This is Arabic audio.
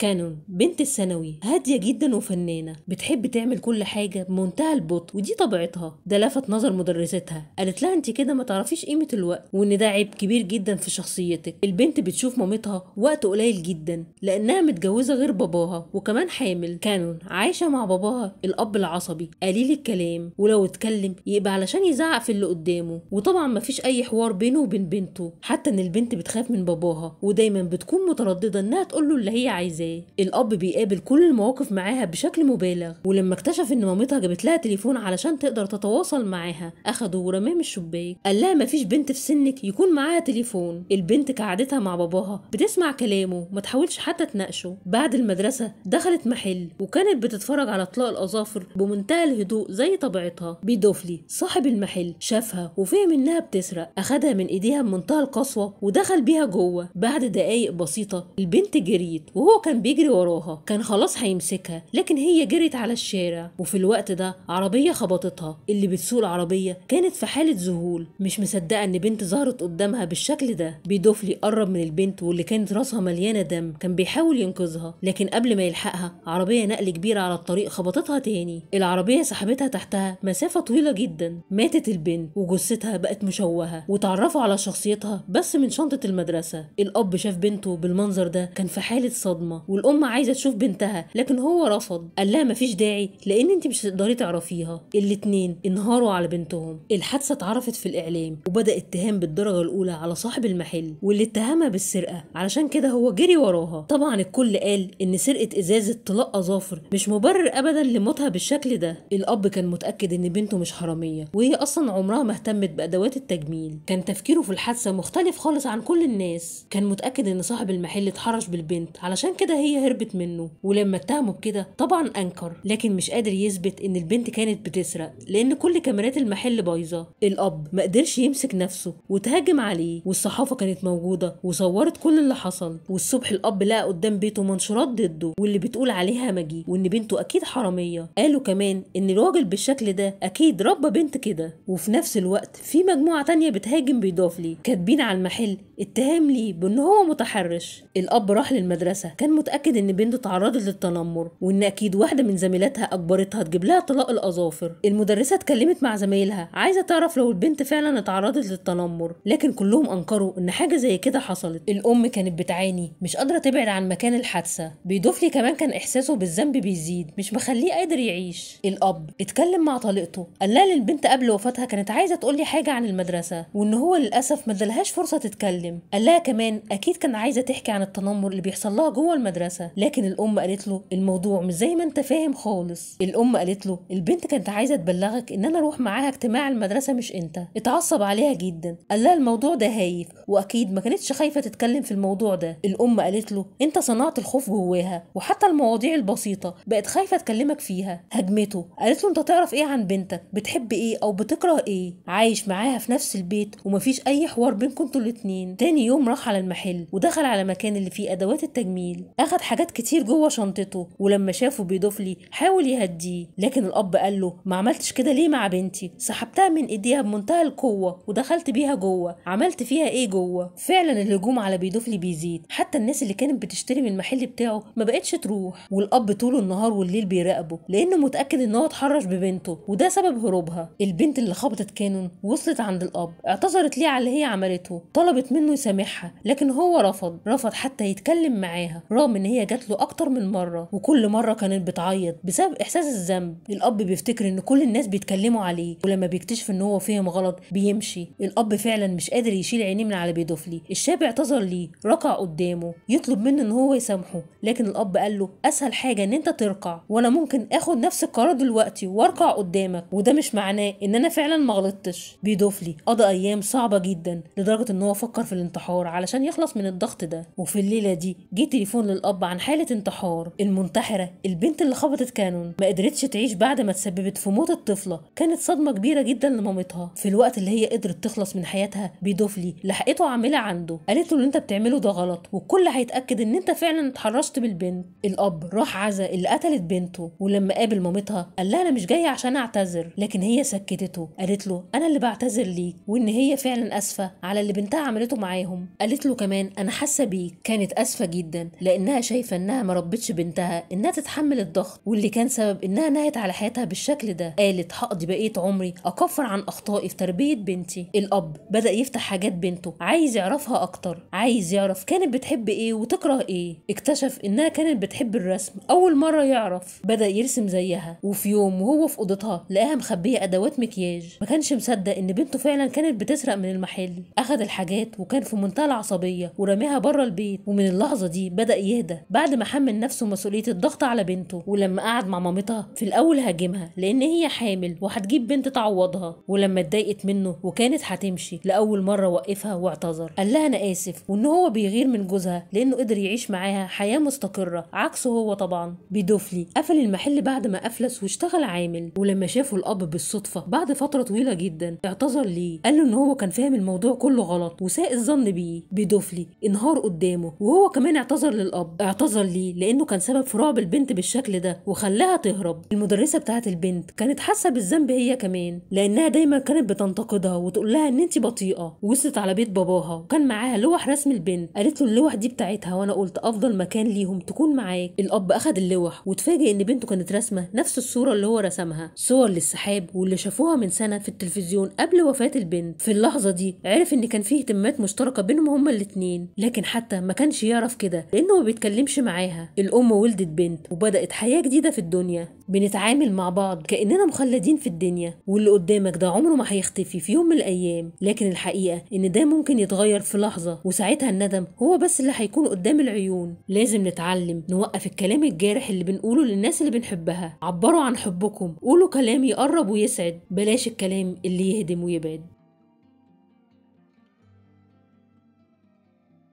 كانون بنت الثانوي هاديه جدا وفنانه بتحب تعمل كل حاجه بمنتهى البطء ودي طبيعتها ده لفت نظر مدرستها قالت لها انت كده ما تعرفيش قيمه الوقت وان ده عيب كبير جدا في شخصيتك البنت بتشوف مامتها وقت قليل جدا لانها متجوزه غير باباها وكمان حامل كانون عايشه مع باباها الاب العصبي قليل الكلام ولو اتكلم يبقى علشان يزعق في اللي قدامه وطبعا مفيش اي حوار بينه وبين بنته حتى ان البنت بتخاف من باباها ودايما بتكون متردده انها تقول له اللي هي عايزاه الاب بيقابل كل المواقف معاها بشكل مبالغ ولما اكتشف ان مامتها جابت لها تليفون علشان تقدر تتواصل معاها اخده ورماه من الشباك قال لها مفيش بنت في سنك يكون معاها تليفون البنت كعادتها مع باباها بتسمع كلامه ما تحاولش حتى تناقشه بعد المدرسه دخلت محل وكانت بتتفرج على اطلاق الاظافر بمنتهى الهدوء زي طبيعتها بيدوفلي صاحب المحل شافها وفهم انها بتسرق اخدها من ايديها بمنتهى القسوه ودخل بيها جوه بعد دقايق بسيطه البنت جريت وهو كان كان بيجري وراها كان خلاص هيمسكها لكن هي جرت على الشارع وفي الوقت ده عربية خبطتها اللي بتسوق العربية كانت في حالة ذهول مش مصدقة ان بنت ظهرت قدامها بالشكل ده بيدوفلي قرب من البنت واللي كانت راسها مليانة دم كان بيحاول ينقذها لكن قبل ما يلحقها عربية نقل كبيرة على الطريق خبطتها تاني العربية سحبتها تحتها مسافة طويلة جدا ماتت البنت وجثتها بقت مشوهة وتعرفوا على شخصيتها بس من شنطة المدرسة الأب شاف بنته بالمنظر ده كان في حالة صدمة والام عايزه تشوف بنتها لكن هو رفض قال لها مفيش داعي لان انت مش هتقدري تعرفيها الاثنين انهاروا على بنتهم الحادثه اتعرفت في الاعلام وبدا اتهام بالدرجه الاولى على صاحب المحل واللي اتهمها بالسرقه علشان كده هو جري وراها طبعا الكل قال ان سرقه ازازه طلاق اظافر مش مبرر ابدا لموتها بالشكل ده الاب كان متاكد ان بنته مش حراميه وهي اصلا عمرها ما اهتمت بادوات التجميل كان تفكيره في الحادثه مختلف خالص عن كل الناس كان متاكد ان صاحب المحل اتحرش بالبنت علشان كده هي هربت منه ولما اتهمه بكده طبعا انكر لكن مش قادر يثبت ان البنت كانت بتسرق لان كل كاميرات المحل بايظه الاب ما قدرش يمسك نفسه وتهاجم عليه والصحافه كانت موجوده وصورت كل اللي حصل والصبح الاب لقى قدام بيته منشورات ضده واللي بتقول عليها ماجي وان بنته اكيد حراميه قالوا كمان ان الراجل بالشكل ده اكيد ربى بنت كده وفي نفس الوقت في مجموعه تانية بتهاجم بيضاف لي كاتبين على المحل اتهام ليه بان هو متحرش الاب راح للمدرسه كان متأكد متأكد إن بنته تعرضت للتنمر وإن أكيد واحدة من زميلاتها أجبرتها تجيب لها طلاق الأظافر المدرسة اتكلمت مع زمايلها عايزة تعرف لو البنت فعلا اتعرضت للتنمر لكن كلهم أنكروا إن حاجة زي كده حصلت الأم كانت بتعاني مش قادرة تبعد عن مكان الحادثة بيضيف لي كمان كان إحساسه بالذنب بيزيد مش مخليه قادر يعيش الأب اتكلم مع طليقته قال لها للبنت قبل وفاتها كانت عايزة تقول لي حاجة عن المدرسة وإن هو للأسف ما فرصة تتكلم قال لها كمان أكيد كان عايزة تحكي عن التنمر اللي بيحصل لها جوه المدرسة المدرسه لكن الام قالت له الموضوع مش زي ما انت فاهم خالص الام قالت له البنت كانت عايزه تبلغك ان انا اروح معاها اجتماع المدرسه مش انت اتعصب عليها جدا قال لها الموضوع ده هايف واكيد ما كانتش خايفه تتكلم في الموضوع ده الام قالت له انت صنعت الخوف جواها وحتى المواضيع البسيطه بقت خايفه تكلمك فيها هجمته قالت له انت تعرف ايه عن بنتك بتحب ايه او بتكره ايه عايش معاها في نفس البيت ومفيش اي حوار بينكم انتوا الاتنين تاني يوم راح على المحل ودخل على مكان اللي فيه ادوات التجميل اخد حاجات كتير جوه شنطته ولما شافه بيدفلي حاول يهديه لكن الاب قال له ما عملتش كده ليه مع بنتي سحبتها من ايديها بمنتهى القوه ودخلت بيها جوه عملت فيها ايه جوه فعلا الهجوم على بيدفلي بيزيد حتى الناس اللي كانت بتشتري من المحل بتاعه ما بقتش تروح والاب طول النهار والليل بيراقبه لانه متاكد ان هو اتحرش ببنته وده سبب هروبها البنت اللي خبطت كانون وصلت عند الاب اعتذرت ليه على اللي هي عملته طلبت منه يسامحها لكن هو رفض رفض حتى يتكلم معاها رغم رغم ان هي جات له اكتر من مره وكل مره كانت بتعيط بسبب احساس الذنب الاب بيفتكر ان كل الناس بيتكلموا عليه ولما بيكتشف ان هو فهم غلط بيمشي الاب فعلا مش قادر يشيل عينيه من على بيدوفلي الشاب اعتذر ليه ركع قدامه يطلب منه ان هو يسامحه لكن الاب قال له اسهل حاجه ان انت تركع وانا ممكن اخد نفس القرار دلوقتي واركع قدامك وده مش معناه ان انا فعلا ما غلطتش بيدوفلي قضى ايام صعبه جدا لدرجه ان هو فكر في الانتحار علشان يخلص من الضغط ده وفي الليله دي جه تليفون الأب عن حالة انتحار المنتحرة البنت اللي خبطت كانون ما قدرتش تعيش بعد ما تسببت في موت الطفلة كانت صدمة كبيرة جدا لمامتها في الوقت اللي هي قدرت تخلص من حياتها بيدوفلي لحقته عاملة عنده قالت له اللي انت بتعمله ده غلط والكل هيتأكد ان انت فعلا اتحرشت بالبنت الأب راح عزا اللي قتلت بنته ولما قابل مامتها قال لها انا مش جاية عشان اعتذر لكن هي سكتته قالت له انا اللي بعتذر ليك وان هي فعلا اسفة على اللي بنتها عملته معاهم قالت له كمان انا حاسة بيك كانت اسفة جدا لانها انها شايفه انها ما ربتش بنتها انها تتحمل الضغط واللي كان سبب انها نهت على حياتها بالشكل ده قالت هقضي بقيه عمري اكفر عن اخطائي في تربيه بنتي الاب بدا يفتح حاجات بنته عايز يعرفها اكتر عايز يعرف كانت بتحب ايه وتكره ايه اكتشف انها كانت بتحب الرسم اول مره يعرف بدا يرسم زيها وفي يوم وهو في اوضتها لقاها مخبيه ادوات مكياج ما كانش مصدق ان بنته فعلا كانت بتسرق من المحل اخذ الحاجات وكان في منتهى العصبيه ورماها بره البيت ومن اللحظه دي بدا يهدى اهدى بعد ما حمل نفسه مسؤوليه الضغط على بنته ولما قعد مع مامتها في الاول هاجمها لان هي حامل وهتجيب بنت تعوضها ولما اتضايقت منه وكانت هتمشي لاول مره وقفها واعتذر قال لها انا اسف وان هو بيغير من جوزها لانه قدر يعيش معاها حياه مستقره عكسه هو طبعا بيدوفلي قفل المحل بعد ما افلس واشتغل عامل ولما شافه الاب بالصدفه بعد فتره طويله جدا اعتذر ليه قال له ان هو كان فاهم الموضوع كله غلط وساء الظن بيه بيدوفلي انهار قدامه وهو كمان اعتذر للاب اعتذر ليه لانه كان سبب في رعب البنت بالشكل ده وخلاها تهرب المدرسه بتاعه البنت كانت حاسه بالذنب هي كمان لانها دايما كانت بتنتقدها وتقول لها ان انت بطيئه وصلت على بيت باباها وكان معاها لوح رسم البنت قالت له اللوح دي بتاعتها وانا قلت افضل مكان ليهم تكون معاك الاب اخذ اللوح وتفاجئ ان بنته كانت رسمه نفس الصوره اللي هو رسمها صور للسحاب واللي شافوها من سنه في التلفزيون قبل وفاه البنت في اللحظه دي عرف ان كان فيه اهتمامات مشتركه بينهم هما الاثنين لكن حتى ما كانش يعرف كده لانه ما بنتكلمش معاها الام ولدت بنت وبدات حياه جديده في الدنيا بنتعامل مع بعض كاننا مخلدين في الدنيا واللي قدامك ده عمره ما هيختفي في يوم من الايام لكن الحقيقه ان ده ممكن يتغير في لحظه وساعتها الندم هو بس اللي هيكون قدام العيون لازم نتعلم نوقف الكلام الجارح اللي بنقوله للناس اللي بنحبها عبروا عن حبكم قولوا كلام يقرب ويسعد بلاش الكلام اللي يهدم ويبعد